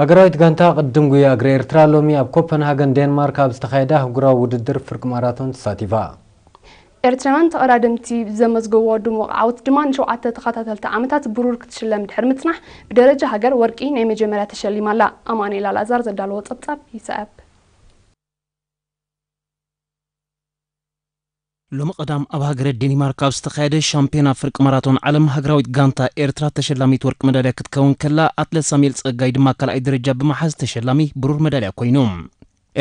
ሃገራዊት ጋንታ ቅድም ጉያ እግሪ ኤርትራ ሎሚ ኣብ ኮፐንሃገን ዴንማርክ ኣብ ዝተኻየደ ኣህጉራዊ ውድድር ፍርቂ ማራቶን ተሳቲፋ ኤርትራውያን ተቐዳድምቲ ዘመዝገብዎ ድሙቕ ዓወት ድማ ንሸውዓተ ተኸታተልቲ ዓመታት ብሩር ክትሽለም ድሕር ምፅናሕ ብደረጃ ሃገር ወርቂ ናይ መጀመርያ ተሸሊማ ኣላ ኣማኑኤል ኣልኣዛር ዘዳለዎ ጸብጻብ ይስአብ ሎሚ ቀዳም ኣብ ሃገረ ዴንማርክ ኣብ ዝተኻየደ ሻምፒዮን ኣፍሪቂ ማራቶን ዓለም ሃገራዊት ጋንታ ኤርትራ ተሸላሚት ወርቂ መዳልያ ክትከውን ከላ ኣትሌት ሳሙኤል ፀጋይ ድማ ካልኣይ ደረጃ ብምሓዝ ተሸላሚ ብሩር መዳልያ ኮይኑ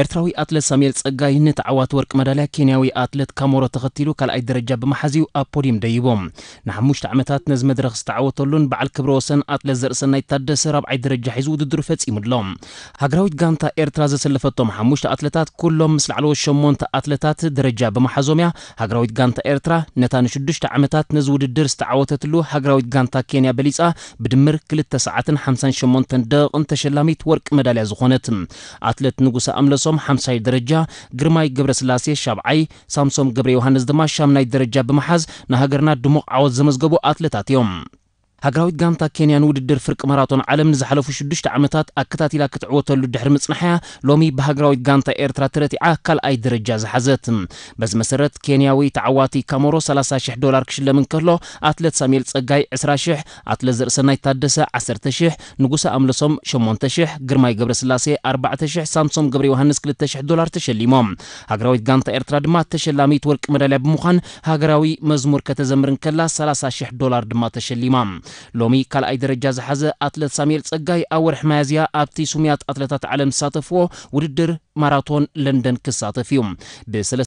ኤርትራዊ ኣትሌት ሳሙኤል ፀጋይ ንተዓዋት ወርቂ መዳልያ ኬንያዊ ኣትሌት ካሞሮ ተኸቲሉ ካልኣይ ደረጃ ብምሓዝዩ ኣብ ፖዲም ደይቦም ንሓሙሽተ ዓመታት ነዚ መድረክ ዝተዓወተሉን በዓል ክብረ ወሰን ኣትሌት ዘርእሰናይ ታደሰ ራብዓይ ደረጃ ሒዙ ውድድሩ ፈጺሙሎ ሃገራዊት ጋንታ ኤርትራ ዘሰለፈቶም ሓሙሽተ ኣትሌታት ኩሎም ምስ ላዕለዎ ሸሞንተ ኣትሌታት ደረጃ ብምሓዞም እያ ሃገራዊት ጋንታ ኤርትራ ነታ ንሽዱሽተ ዓመታት ነዚ ውድድር ዝተዓወተትሉ ሃገራዊት ጋንታ ኬንያ በሊፃ ብድምር 2 ሰዓትን 58 ደቂቕን ተሸላሚት ወርቂ መዳልያ ዝኾነት ኣትሌት ንጉሳ ኣምለ ደረሶም 50ይ ደረጃ ግርማይ ስላሴ ሻብዓይ ሳምሶም ገብረ ዮሃንስ ድማ ሻምናይ ደረጃ ብምሓዝ ንሃገርና ድሙቕ ዓወት ዘመዝገቡ ኣትሌታት እዮም ሃገራዊት ጋንታ ኬንያን ውድድር ፍርቂ ማራቶን ዓለም ንዝሓለፉ 6 ሽዱሽተ ዓመታት ኣከታቲላ ክትዕወተሉ ድሕሪ ምጽናሕያ ሎሚ ብሃገራዊት ጋንታ ኤርትራ ተረቲዓ ካልኣይ ደረጃ ዝሓዘት በዚ መሰረት ኬንያዊ ተዓዋቲ ካሞሮ 30,000 ዶላር ክሽለም እንከሎ ኣትለት ሳሙኤል ጸጋይ 20,000 ኣትለት ዘርእሰናይ ታደሰ 10,000 ንጉሰ ኣምለሶም 8,000 ግርማይ ገብረ ስላሴ 4,000 ሳምሶም ገብረ ዮሃንስ 2,000 ዶላር ተሸሊሞም ሃገራዊት ጋንታ ኤርትራ ድማ ተሸላሚት ወርቂ መዳልያ ብምዃን ሃገራዊ መዝሙር ከተዘምርን ከላ 30,000 ዶላር ድማ ተሸሊማ لومي كالأي درجة زحزة أتلت سامير تسقاي أور حمازيا أبتي سميات أتلتات عالم ساطفو وردر ماراتون لندن كساطفيوم بسلة